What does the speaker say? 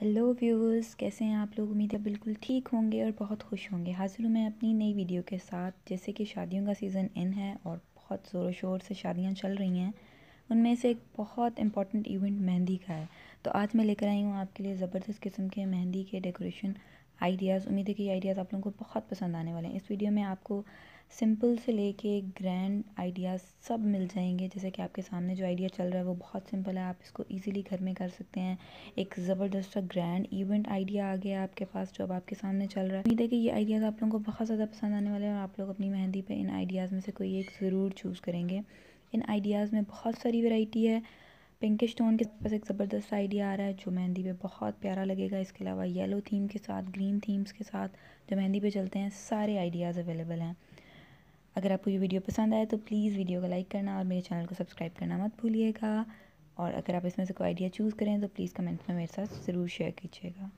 hello viewers कैसे हैं आप लोग उम्मीद है बिल्कुल ठीक होंगे और बहुत खुश होंगे हाजिर हूँ मैं अपनी नई वीडियो के साथ जैसे कि शादियों का सीज़न इन है और बहुत ज़ोरों शोर से शादियाँ चल रही हैं उनमें से एक बहुत इंपॉर्टेंट इवेंट मेहंदी का है तो आज मैं लेकर आई हूँ आपके लिए ज़बरदस्त किस्म के मेहंदी के डेकोरेशन आइडियाज़ उम्मीद है कि आइडियाज़ आप लोगों को बहुत पसंद आने वाले हैं इस वीडियो में आपको सिंपल से लेके ग्रैंड आइडियाज़ सब मिल जाएंगे जैसे कि आपके सामने जो आइडिया चल रहा है वो बहुत सिंपल है आप इसको इजीली घर में कर सकते हैं एक ज़बरदस्त सा ग्रैंड इवेंट आइडिया आ गया आपके पास जो अब आपके सामने चल रहा है उम्मीद है कि ये आइडियाज़ आप लोगों को बहुत ज़्यादा पसंद आने वाले हैं और आप लोग अपनी मेहंदी पर इन आइडियाज़ में से कोई एक ज़रूर चूज़ करेंगे इन आइडियाज़ में बहुत सारी वेराइटी है पिंक स्टोन के पास एक ज़बरदस्त आइडिया आ रहा है जो मेहंदी पे बहुत प्यारा लगेगा इसके अलावा येलो थीम के साथ ग्रीन थीम्स के साथ जो मेहंदी पे चलते हैं सारे आइडियाज़ अवेलेबल हैं अगर आपको ये वीडियो पसंद आए तो प्लीज़ वीडियो को लाइक करना और मेरे चैनल को सब्सक्राइब करना मत भूलिएगा और अगर आप इसमें से कोई आइडिया चूज़ करें तो प्लीज़ कमेंट्स में मेरे साथ ज़रूर शेयर कीजिएगा